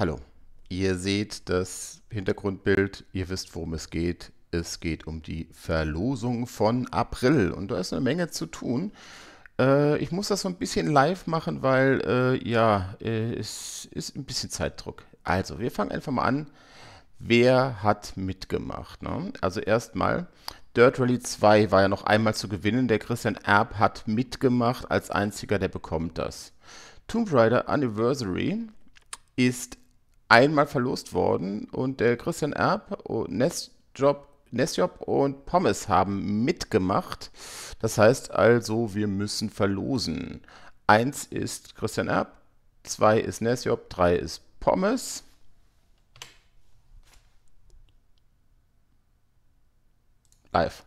Hallo. Ihr seht das Hintergrundbild, ihr wisst, worum es geht. Es geht um die Verlosung von April und da ist eine Menge zu tun. Äh, ich muss das so ein bisschen live machen, weil äh, ja, äh, es ist ein bisschen Zeitdruck. Also, wir fangen einfach mal an. Wer hat mitgemacht? Ne? Also erstmal, Dirt Rally 2 war ja noch einmal zu gewinnen. Der Christian Erb hat mitgemacht als einziger, der bekommt das. Tomb Raider Anniversary ist einmal verlost worden und der Christian Erb, Nestjob, Nestjob und Pommes haben mitgemacht. Das heißt also, wir müssen verlosen. Eins ist Christian Erb, zwei ist Nesjob, drei ist Pommes. Live.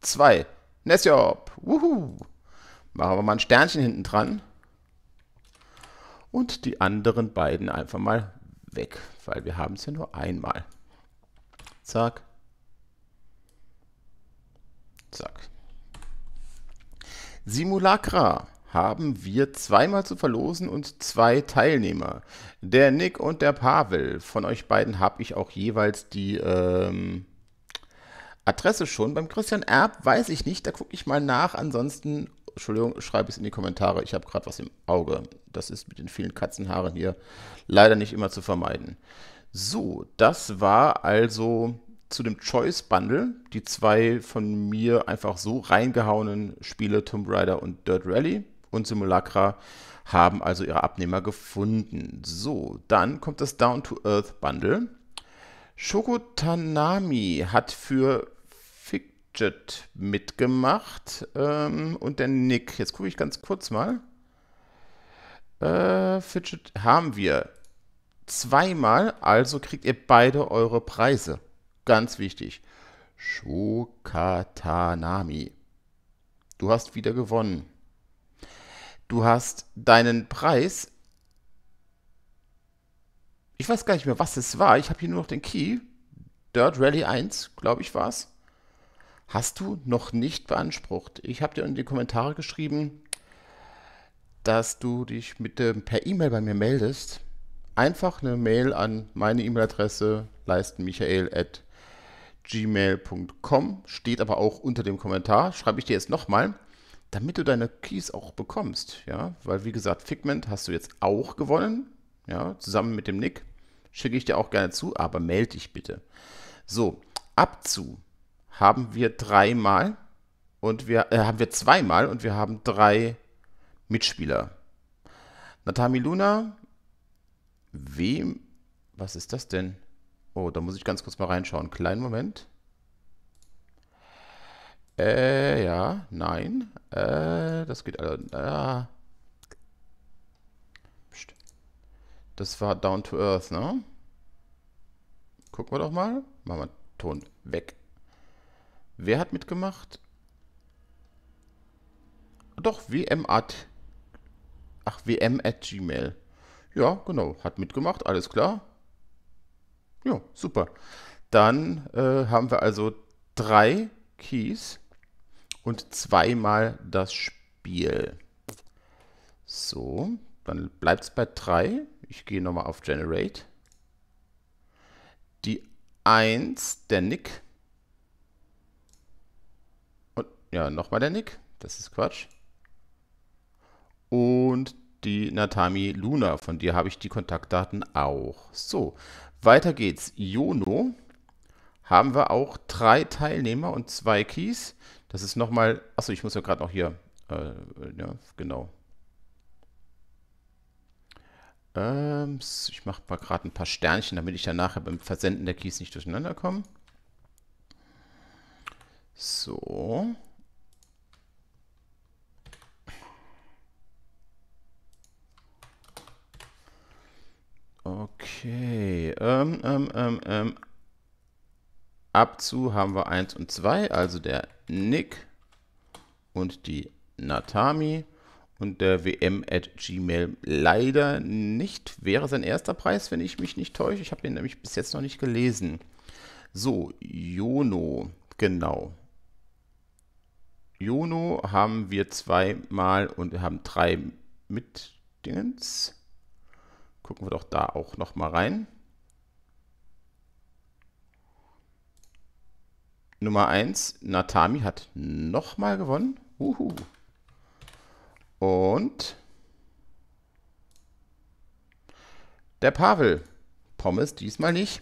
Zwei. Nesjob. Wuhu. Machen wir mal ein Sternchen hinten dran. Und die anderen beiden einfach mal weg, weil wir haben es ja nur einmal. Zack. Zack. Simulacra haben wir zweimal zu verlosen und zwei Teilnehmer. Der Nick und der Pavel. Von euch beiden habe ich auch jeweils die ähm, Adresse schon. Beim Christian Erb weiß ich nicht, da gucke ich mal nach. Ansonsten Entschuldigung, schreibe es in die Kommentare. Ich habe gerade was im Auge. Das ist mit den vielen Katzenhaaren hier leider nicht immer zu vermeiden. So, das war also zu dem Choice Bundle die zwei von mir einfach so reingehauenen Spiele Tomb Raider und Dirt Rally und Simulacra haben also ihre Abnehmer gefunden. So, dann kommt das Down to Earth Bundle. Shoko Tanami hat für Jet mitgemacht. Ähm, und der Nick, jetzt gucke ich ganz kurz mal. Äh, Fidget haben wir zweimal, also kriegt ihr beide eure Preise. Ganz wichtig. Shokatanami. Du hast wieder gewonnen. Du hast deinen Preis. Ich weiß gar nicht mehr, was es war. Ich habe hier nur noch den Key. Dirt Rally 1, glaube ich, war es hast du noch nicht beansprucht. Ich habe dir in die Kommentare geschrieben, dass du dich mit dem, per E-Mail bei mir meldest. Einfach eine Mail an meine E-Mail-Adresse leistenmichael.gmail.com. Steht aber auch unter dem Kommentar. Schreibe ich dir jetzt nochmal, damit du deine Keys auch bekommst. Ja? Weil, wie gesagt, Figment hast du jetzt auch gewonnen. Ja? Zusammen mit dem Nick. Schicke ich dir auch gerne zu, aber melde dich bitte. So, ab zu haben wir dreimal und wir äh, haben wir zweimal und wir haben drei Mitspieler. Natami Luna, wem? Was ist das denn? Oh, da muss ich ganz kurz mal reinschauen. Kleinen Moment. Äh, ja, nein. Äh, das geht alle. Äh, das war Down to Earth, ne? Gucken wir doch mal. Machen wir Ton weg. Wer hat mitgemacht? Doch, WM at. Ach, WM at Gmail. Ja, genau. Hat mitgemacht, alles klar. Ja, super. Dann äh, haben wir also drei Keys und zweimal das Spiel. So, dann bleibt es bei drei. Ich gehe nochmal auf Generate. Die 1, der Nick, ja, nochmal der Nick. Das ist Quatsch. Und die Natami Luna. Von dir habe ich die Kontaktdaten auch. So, weiter geht's. Jono haben wir auch drei Teilnehmer und zwei Keys. Das ist nochmal. Achso, ich muss ja gerade noch hier. Äh, ja, genau. Ähm, ich mache mal gerade ein paar Sternchen, damit ich dann nachher beim Versenden der Keys nicht durcheinander komme. So. Okay. Ähm, ähm, ähm, ähm. Abzu haben wir 1 und 2, also der Nick und die Natami und der WM at Gmail leider nicht. Wäre sein erster Preis, wenn ich mich nicht täusche. Ich habe den nämlich bis jetzt noch nicht gelesen. So, Jono, genau. Jono haben wir zweimal und haben drei mit Dingens gucken wir doch da auch noch mal rein. Nummer 1, Natami hat nochmal gewonnen. Uhu. Und der Pavel. Pommes diesmal nicht.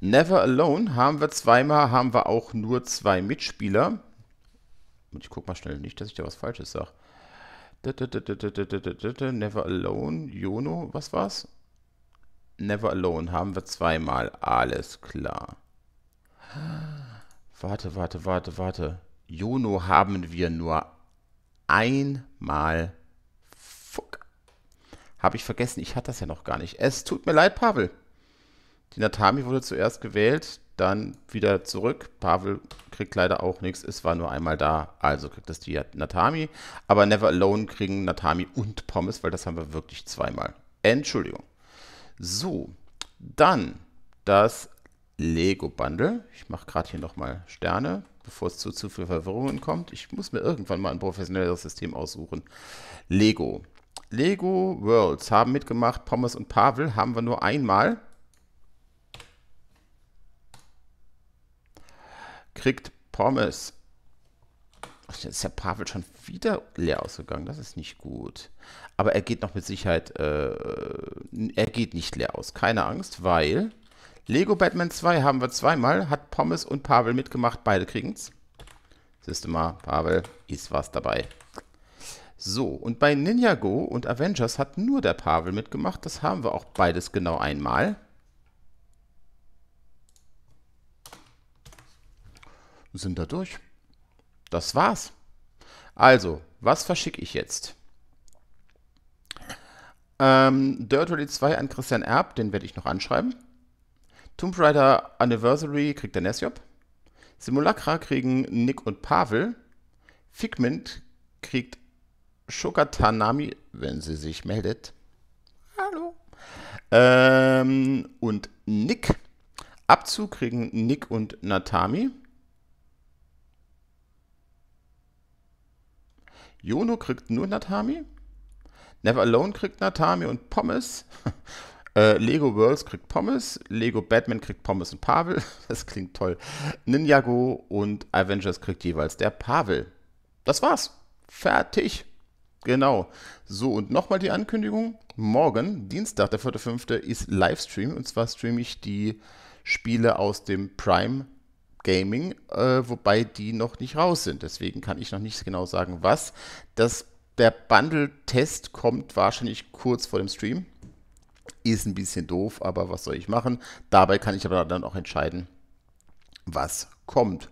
Never Alone haben wir zweimal, haben wir auch nur zwei Mitspieler. Und ich gucke mal schnell, nicht, dass ich da was Falsches sage. Never Alone, Jono, was war's? Never Alone haben wir zweimal, alles klar. Warte, warte, warte, warte. Jono haben wir nur einmal. Fuck. Habe ich vergessen, ich hatte das ja noch gar nicht. Es tut mir leid, Pavel. Die Natami wurde zuerst gewählt, dann wieder zurück. Pavel kriegt leider auch nichts. Es war nur einmal da. Also kriegt das die Natami. Aber Never Alone kriegen Natami und Pommes, weil das haben wir wirklich zweimal. Entschuldigung. So, dann das Lego Bundle. Ich mache gerade hier nochmal Sterne, bevor es zu zu viel Verwirrungen kommt. Ich muss mir irgendwann mal ein professionelleres System aussuchen. Lego. Lego Worlds haben mitgemacht. Pommes und Pavel haben wir nur einmal. kriegt Pommes. Ach, Jetzt ist der Pavel schon wieder leer ausgegangen. Das ist nicht gut. Aber er geht noch mit Sicherheit, äh, er geht nicht leer aus. Keine Angst, weil Lego Batman 2 haben wir zweimal. Hat Pommes und Pavel mitgemacht. Beide kriegen es. Siehst du mal, Pavel, ist was dabei. So, und bei Ninja Go und Avengers hat nur der Pavel mitgemacht. Das haben wir auch beides genau einmal. sind da durch. Das war's. Also, was verschicke ich jetzt? Ähm, Dirt Rally 2 an Christian Erb, den werde ich noch anschreiben. Tomb Raider Anniversary kriegt der Nesjob. Simulacra kriegen Nick und Pavel. Figment kriegt Shokatanami, wenn sie sich meldet. Hallo. Ähm, und Nick. Abzug kriegen Nick und Natami. Jono kriegt nur Natami. Never Alone kriegt Natami und Pommes. Äh, Lego Worlds kriegt Pommes. Lego Batman kriegt Pommes und Pavel. Das klingt toll. Ninjago und Avengers kriegt jeweils der Pavel. Das war's. Fertig. Genau. So, und nochmal die Ankündigung. Morgen, Dienstag, der 4.5., ist Livestream. Und zwar streame ich die Spiele aus dem Prime Gaming, äh, wobei die noch nicht raus sind. Deswegen kann ich noch nicht genau sagen, was. Das, der Bundle-Test kommt wahrscheinlich kurz vor dem Stream. Ist ein bisschen doof, aber was soll ich machen? Dabei kann ich aber dann auch entscheiden, was kommt.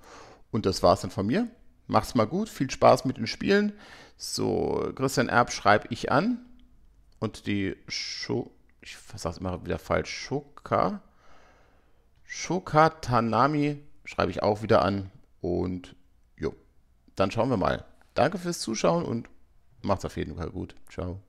Und das war's dann von mir. Macht's mal gut, viel Spaß mit den Spielen. So, Christian Erb schreibe ich an. Und die Scho... Ich sag's immer wieder falsch. Shoka... Shoka Tanami schreibe ich auch wieder an. Und jo, dann schauen wir mal. Danke fürs Zuschauen und macht's auf jeden Fall gut. Ciao.